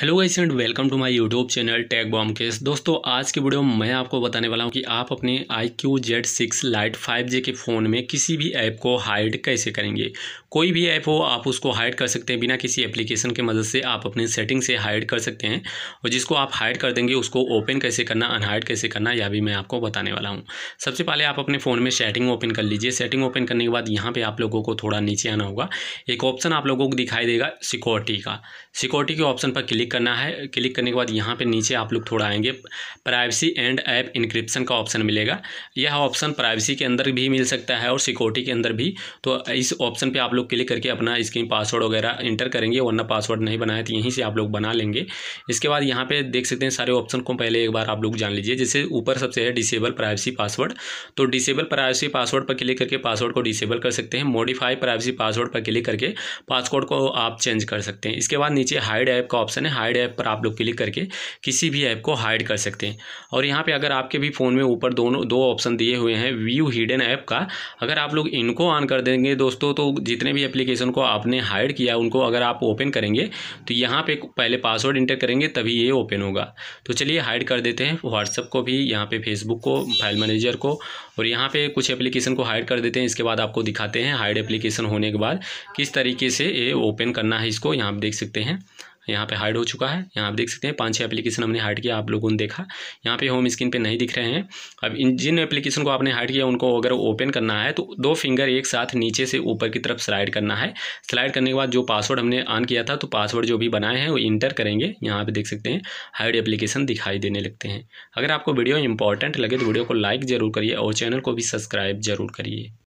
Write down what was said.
hello guys and welcome to my YouTube channel टैग बॉम केस दोस्तों आज की वीडियो में मैं आपको बताने वाला हूं कि आप अपने I Q Z six lite five के फ़ोन में किसी भी ऐप को हाइड कैसे करेंगे कोई भी ऐप हो आप उसको हाइड कर सकते हैं बिना किसी एप्लीकेशन के मदद से आप अपने सेटिंग से हाइड कर सकते हैं और जिसको आप हाइड कर देंगे उसको ओपन कैसे करना अनहाइड कैसे करना यह भी मैं आपको बताने वाला हूँ सबसे पहले आप अपने फ़ोन में सेटिंग ओपन कर लीजिए सेटिंग ओपन करने के बाद यहाँ पर आप लोगों को थोड़ा नीचे आना होगा एक ऑप्शन आप लोगों को दिखाई देगा सिक्योरिटी का सिक्योरिटी के ऑप्शन पर क्लिक क्लिक करना है क्लिक करने के बाद यहाँ पे नीचे आप लोग थोड़ा आएंगे प्राइवेसी एंड ऐप इंक्रिप्शन का ऑप्शन मिलेगा यह ऑप्शन प्राइवेसी के अंदर भी मिल सकता है और सिक्योरिटी के अंदर भी तो इस ऑप्शन पर आप लोग क्लिक करके अपना स्क्रीन पासवर्ड वगैरह इंटर करेंगे वरना पासवर्ड नहीं बनाया तो यहीं से आप लोग बना लेंगे इसके बाद यहाँ पर देख सकते हैं सारे ऑप्शन को पहले एक बार आप लोग जान लीजिए जैसे ऊपर सबसे है डिसेबल प्राइवेसी पासवर्ड तो डिसेबल प्राइवेसी पासवर्ड पर क्लिक करके पासवर्ड को डिसेबल कर सकते हैं मॉडिफाई प्राइवेसी पासवर्ड पर क्लिक करके पासवर्ड को आप चेंज कर सकते हैं इसके बाद नीचे हाइड ऐप का ऑप्शन है हाइड ऐप पर आप लोग क्लिक करके किसी भी ऐप को हाइड कर सकते हैं और यहाँ पे अगर आपके भी फ़ोन में ऊपर दोनों दो ऑप्शन दिए हुए हैं व्यू हिडन ऐप का अगर आप लोग इनको ऑन कर देंगे दोस्तों तो जितने भी एप्लीकेशन को आपने हाइड किया उनको अगर आप ओपन करेंगे तो यहाँ पर पहले पासवर्ड इंटर करेंगे तभी ये ओपन होगा तो चलिए हाइड कर देते हैं व्हाट्सअप को भी यहाँ पे फेसबुक को फाइल मैनेजर को और यहाँ पर कुछ एप्लीकेशन को हाइड कर देते हैं इसके बाद आपको दिखाते हैं हाइड एप्लीकेशन होने के बाद किस तरीके से ये ओपन करना है इसको यहाँ आप देख सकते हैं यहाँ पे हाइड हो चुका है यहाँ आप देख सकते हैं पाँच छः एप्लीकेशन हमने हाइड किया आप लोगों ने देखा यहाँ पे होम स्क्रीन पे नहीं दिख रहे हैं अब इन जिन एप्लीकेशन को आपने हाइड किया उनको अगर ओपन करना है तो दो फिंगर एक साथ नीचे से ऊपर की तरफ स्लाइड करना है स्लाइड करने के बाद जो पासवर्ड हमने ऑन किया था तो पासवर्ड जो भी बनाए हैं वो इंटर करेंगे यहाँ पर देख सकते हैं हाइड एप्लीकेशन दिखाई देने लगते हैं अगर आपको वीडियो इंपॉर्टेंट लगे तो वीडियो को लाइक ज़रूर करिए और चैनल को भी सब्सक्राइब ज़रूर करिए